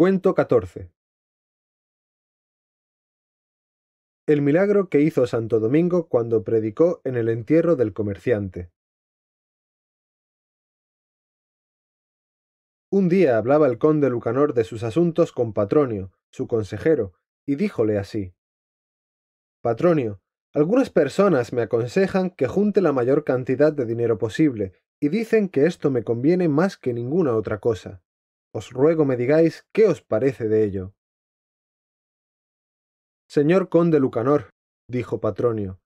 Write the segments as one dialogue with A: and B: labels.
A: Cuento 14. El milagro que hizo Santo Domingo cuando predicó en el entierro del comerciante. Un día hablaba el conde Lucanor de sus asuntos con Patronio, su consejero, y díjole así Patronio, algunas personas me aconsejan que junte la mayor cantidad de dinero posible, y dicen que esto me conviene más que ninguna otra cosa os ruego me digáis qué os parece de ello. Señor conde Lucanor, dijo Patronio,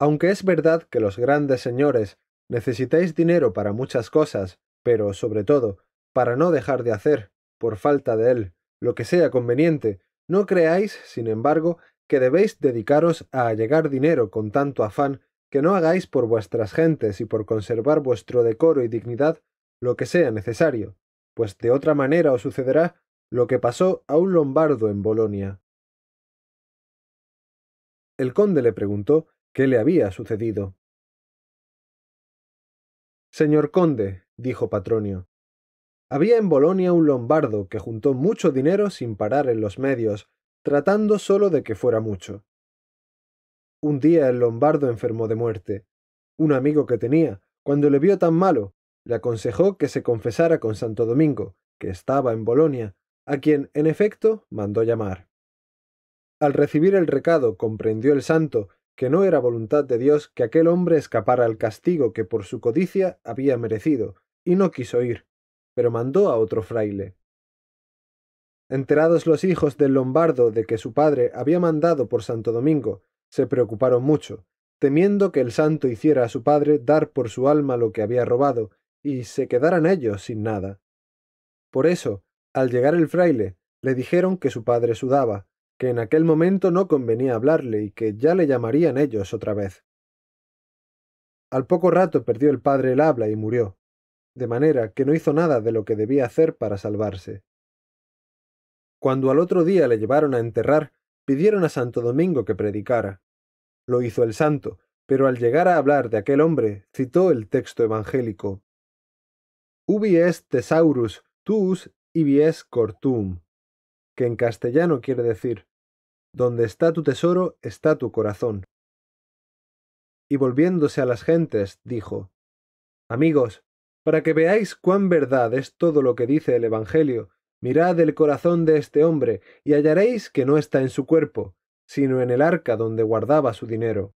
A: aunque es verdad que los grandes señores necesitáis dinero para muchas cosas, pero sobre todo, para no dejar de hacer, por falta de él, lo que sea conveniente, no creáis, sin embargo, que debéis dedicaros a allegar dinero con tanto afán que no hagáis por vuestras gentes y por conservar vuestro decoro y dignidad lo que sea necesario, pues de otra manera os sucederá lo que pasó a un lombardo en Bolonia. El conde le preguntó qué le había sucedido. Señor conde, dijo Patronio, había en Bolonia un lombardo que juntó mucho dinero sin parar en los medios, tratando sólo de que fuera mucho. Un día el lombardo enfermó de muerte. Un amigo que tenía, cuando le vio tan malo, le aconsejó que se confesara con Santo Domingo, que estaba en Bolonia, a quien, en efecto, mandó llamar. Al recibir el recado comprendió el santo que no era voluntad de Dios que aquel hombre escapara al castigo que por su codicia había merecido, y no quiso ir, pero mandó a otro fraile. Enterados los hijos del Lombardo de que su padre había mandado por Santo Domingo, se preocuparon mucho, temiendo que el santo hiciera a su padre dar por su alma lo que había robado, y se quedaran ellos sin nada. Por eso, al llegar el fraile, le dijeron que su padre sudaba, que en aquel momento no convenía hablarle y que ya le llamarían ellos otra vez. Al poco rato perdió el padre el habla y murió, de manera que no hizo nada de lo que debía hacer para salvarse. Cuando al otro día le llevaron a enterrar, pidieron a Santo Domingo que predicara. Lo hizo el santo, pero al llegar a hablar de aquel hombre, citó el texto evangélico, Ubi es thesaurus, tuus ibi es cortum, que en castellano quiere decir, donde está tu tesoro está tu corazón. Y volviéndose a las gentes, dijo, Amigos, para que veáis cuán verdad es todo lo que dice el Evangelio, mirad el corazón de este hombre, y hallaréis que no está en su cuerpo, sino en el arca donde guardaba su dinero.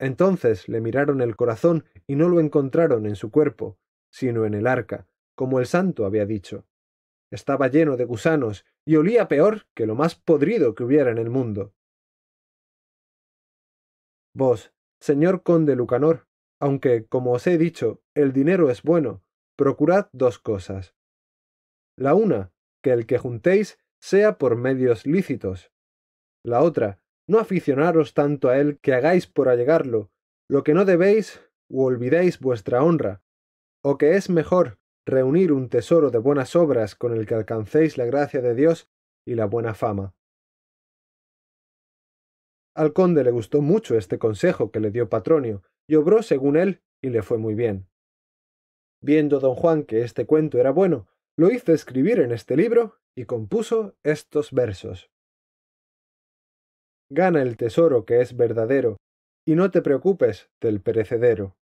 A: Entonces le miraron el corazón y no lo encontraron en su cuerpo, sino en el arca, como el santo había dicho. Estaba lleno de gusanos y olía peor que lo más podrido que hubiera en el mundo. Vos, señor conde Lucanor, aunque, como os he dicho, el dinero es bueno, procurad dos cosas. La una, que el que juntéis sea por medios lícitos. La otra, no aficionaros tanto a él que hagáis por allegarlo, lo que no debéis u olvidéis vuestra honra, o que es mejor reunir un tesoro de buenas obras con el que alcancéis la gracia de Dios y la buena fama. Al conde le gustó mucho este consejo que le dio Patronio, y obró según él, y le fue muy bien. Viendo don Juan que este cuento era bueno, lo hizo escribir en este libro y compuso estos versos. Gana el tesoro que es verdadero, y no te preocupes del perecedero.